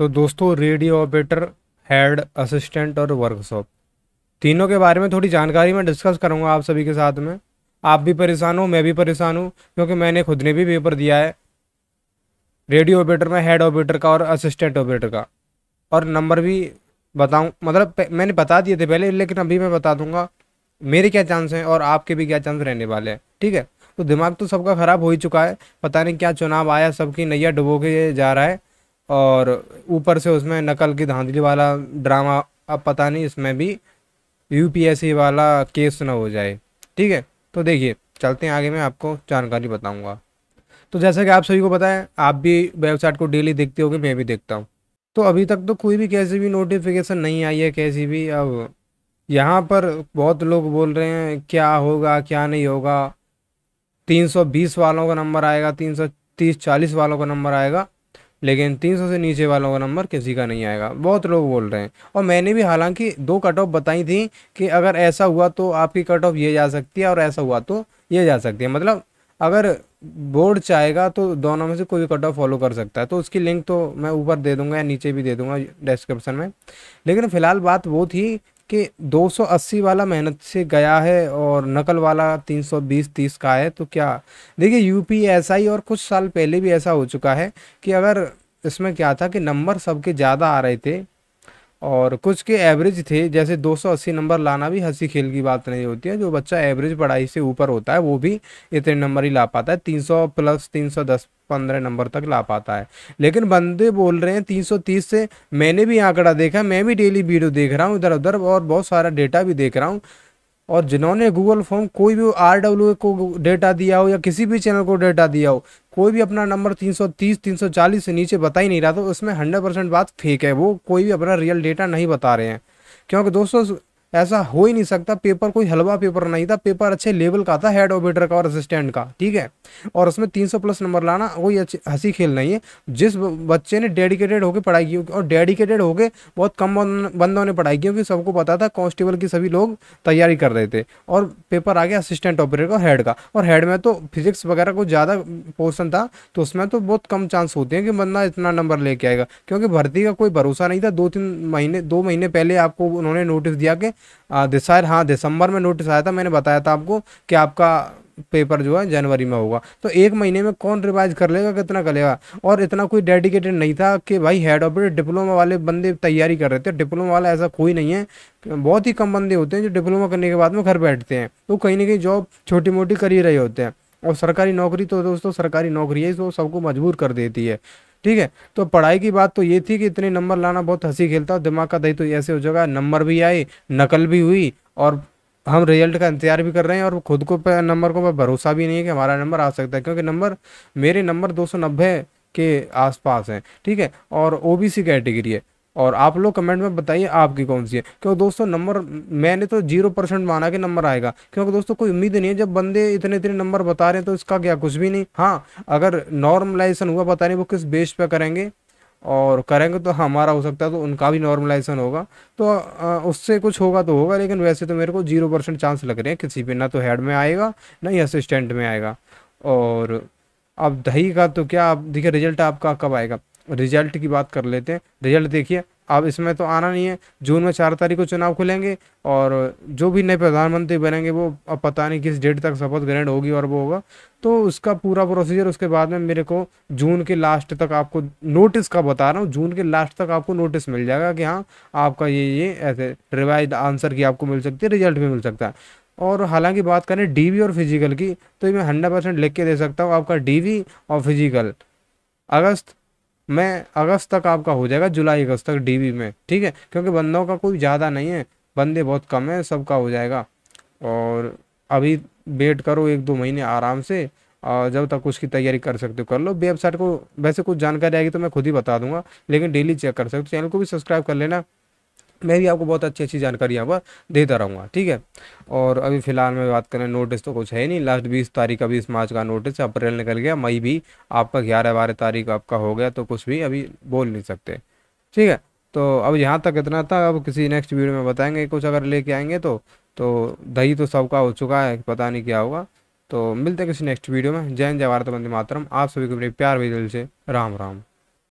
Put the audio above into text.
तो दोस्तों radio operator head assistant और वर्कशॉप तीनों के बारे में थोड़ी जानकारी मैं डिस्कस करूँगा आप सभी के साथ में आप भी परेशान हो मैं भी परेशान हूँ क्योंकि मैंने खुद ने भी पेपर दिया है रेडियो ऑपरेटर में हेड ऑपरेटर का और असिस्टेंट ऑपरेटर का और नंबर भी बताऊँ मतलब मैंने बता दिए थे पहले लेकिन अभी मैं बता दूंगा मेरे क्या चांस हैं और आपके भी क्या चांस रहने वाले हैं ठीक है तो दिमाग तो सबका ख़राब हो ही चुका है पता नहीं क्या चुनाव आया सबकी नैया डुबो के जा रहा है और ऊपर से उसमें नकल की धांधली वाला ड्रामा अब पता नहीं इसमें भी यूपीएससी वाला केस ना हो जाए ठीक है तो देखिए चलते हैं आगे मैं आपको जानकारी बताऊंगा तो जैसा कि आप सभी को पता है आप भी वेबसाइट को डेली देखते होगे मैं भी देखता हूँ तो अभी तक तो कोई भी कैसी भी नोटिफिकेशन नहीं आई है कैसी भी अब यहाँ पर बहुत लोग बोल रहे हैं क्या होगा क्या नहीं होगा 320 वालों का नंबर आएगा 330 40 वालों का नंबर आएगा लेकिन 300 से नीचे वालों का नंबर किसी का नहीं आएगा बहुत लोग बोल रहे हैं और मैंने भी हालांकि दो कट ऑफ बताई थी कि अगर ऐसा हुआ तो आपकी कट ऑफ ये जा सकती है और ऐसा हुआ तो ये जा सकती है मतलब अगर बोर्ड चाहेगा तो दोनों में से कोई भी कट ऑफ फॉलो कर सकता है तो उसकी लिंक तो मैं ऊपर दे दूंगा या नीचे भी दे दूंगा डिस्क्रिप्शन में लेकिन फ़िलहाल बात वो थी कि 280 वाला मेहनत से गया है और नकल वाला 320 30 का है तो क्या देखिए यूपी ऐसा ही और कुछ साल पहले भी ऐसा हो चुका है कि अगर इसमें क्या था कि नंबर सबके ज़्यादा आ रहे थे और कुछ के एवरेज थे जैसे 280 नंबर लाना भी हंसी खेल की बात नहीं होती है जो बच्चा एवरेज पढ़ाई से ऊपर होता है वो भी इतने नंबर ही ला पाता है 300 प्लस 310 पंद्रह नंबर तक ला पाता है लेकिन बंदे बोल रहे हैं 330 से मैंने भी आंकड़ा देखा मैं भी डेली वीडियो देख रहा हूँ इधर उधर और बहुत सारा डेटा भी देख रहा हूँ और जिन्होंने गूगल फॉर्म कोई भी आर डब्ल्यू को डेटा दिया हो या किसी भी चैनल को डेटा दिया हो कोई भी अपना नंबर 330 340 से नीचे बता ही नहीं रहा तो उसमें 100 परसेंट बात फेक है वो कोई भी अपना रियल डेटा नहीं बता रहे हैं क्योंकि दोस्तों ऐसा हो ही नहीं सकता पेपर कोई हलवा पेपर नहीं था पेपर अच्छे लेवल का था हेड ऑपरेटर का और असिस्टेंट का ठीक है और उसमें 300 प्लस नंबर लाना कोई अच्छी हंसी खेल नहीं है जिस बच्चे ने डेडिकेटेड होकर पढ़ाई की और डेडिकेटेड होकर बहुत कम बंदों ने पढ़ाई की क्योंकि सबको पता था कॉन्स्टेबल की सभी लोग तैयारी कर रहे थे और पेपर आ गया असिस्टेंट ऑपरेटर का हेड का और हेड में तो फिजिक्स वगैरह को ज़्यादा पोर्सन था तो उसमें तो बहुत कम चांस होते हैं कि बंदा इतना नंबर लेके आएगा क्योंकि भर्ती का कोई भरोसा नहीं था दो तीन महीने दो महीने पहले आपको उन्होंने नोटिस दिया कि दिस हाँ दिसंबर में नोटिस आया था मैंने बताया था आपको कि आपका पेपर जो है जनवरी में होगा तो एक महीने में कौन रिवाइज कर लेगा कितना कर लेगा और इतना कोई डेडिकेटेड नहीं था कि भाई हेड ऑफ डिप्लोमा वाले बंदे तैयारी कर रहे थे डिप्लोमा वाला ऐसा कोई नहीं है बहुत ही कम बंदे होते हैं जो डिप्लोमा करने के बाद में घर बैठते हैं तो कहीं ना कहीं जॉब छोटी मोटी कर ही रहे होते हैं और सरकारी नौकरी तो दोस्तों सरकारी नौकरी है इसको तो सबको मजबूर कर देती है ठीक है तो पढ़ाई की बात तो ये थी कि इतने नंबर लाना बहुत हंसी खेलता और दिमाग का दही तो ऐसे हो जाएगा नंबर भी आए नकल भी हुई और हम रिजल्ट का इंतजार भी कर रहे हैं और खुद को पे नंबर को पे भरोसा भी नहीं है कि हमारा नंबर आ सकता है क्योंकि नंबर मेरे नंबर दो के आसपास हैं ठीक है और ओबीसी कैटेगरी है और आप लोग कमेंट में बताइए आपकी कौन सी है क्योंकि दोस्तों नंबर मैंने तो जीरो परसेंट माना कि नंबर आएगा क्योंकि दोस्तों कोई उम्मीद नहीं है जब बंदे इतने इतने नंबर बता रहे हैं तो इसका क्या कुछ भी नहीं हाँ अगर नॉर्मलाइजेशन हुआ बता रहे वो किस बेस पर करेंगे और करेंगे तो हमारा हो सकता है तो उनका भी नॉर्मलाइजेशन होगा तो उससे कुछ होगा तो होगा लेकिन वैसे तो मेरे को जीरो परसेंट चांस लग रहे हैं किसी पे ना तो हेड में आएगा ना ही असिस्टेंट में आएगा और अब दही का तो क्या आप देखिए रिजल्ट आपका कब आएगा रिजल्ट की बात कर लेते हैं रिजल्ट देखिए अब इसमें तो आना नहीं है जून में चार तारीख को चुनाव खुलेंगे और जो भी नए प्रधानमंत्री बनेंगे वो अब पता नहीं किस डेट तक शपथ ग्रहण होगी और वो होगा तो उसका पूरा प्रोसीजर उसके बाद में मेरे को जून के लास्ट तक आपको नोटिस का बता रहा हूँ जून के लास्ट तक आपको नोटिस मिल जाएगा कि हाँ आपका ये ये ऐसे रिवाइज आंसर की आपको मिल सकती है रिजल्ट भी मिल सकता है और हालांकि बात करें डी और फिजिकल की तो मैं हंड्रेड परसेंट लिख के दे सकता हूँ आपका डी और फिजिकल अगस्त मैं अगस्त तक आपका हो जाएगा जुलाई अगस्त तक डीबी में ठीक है क्योंकि बंदों का कोई ज़्यादा नहीं है बंदे बहुत कम हैं सबका हो जाएगा और अभी वेट करो एक दो महीने आराम से और जब तक उसकी तैयारी कर सकते हो कर लो वेबसाइट को वैसे कुछ जानकारी आएगी तो मैं खुद ही बता दूंगा लेकिन डेली चेक कर सकते हो चैनल को भी सब्सक्राइब कर लेना मैं भी आपको बहुत अच्छी अच्छी जानकारी यहाँ पर देता रहूँगा ठीक है और अभी फ़िलहाल में बात करें नोटिस तो कुछ है नहीं लास्ट बीस तारीख का बीस मार्च का नोटिस अप्रैल निकल गया मई भी आपका ग्यारह बारह तारीख आपका हो गया तो कुछ भी अभी बोल नहीं सकते ठीक है तो अब यहाँ तक इतना था अब किसी नेक्स्ट वीडियो में बताएंगे कुछ अगर लेके आएंगे तो तो दही तो सबका हो चुका है पता नहीं क्या होगा तो मिलते हैं किसी नेक्स्ट वीडियो में जैन जय तो मातरम आप सभी को मेरे प्यार भी दिल से राम राम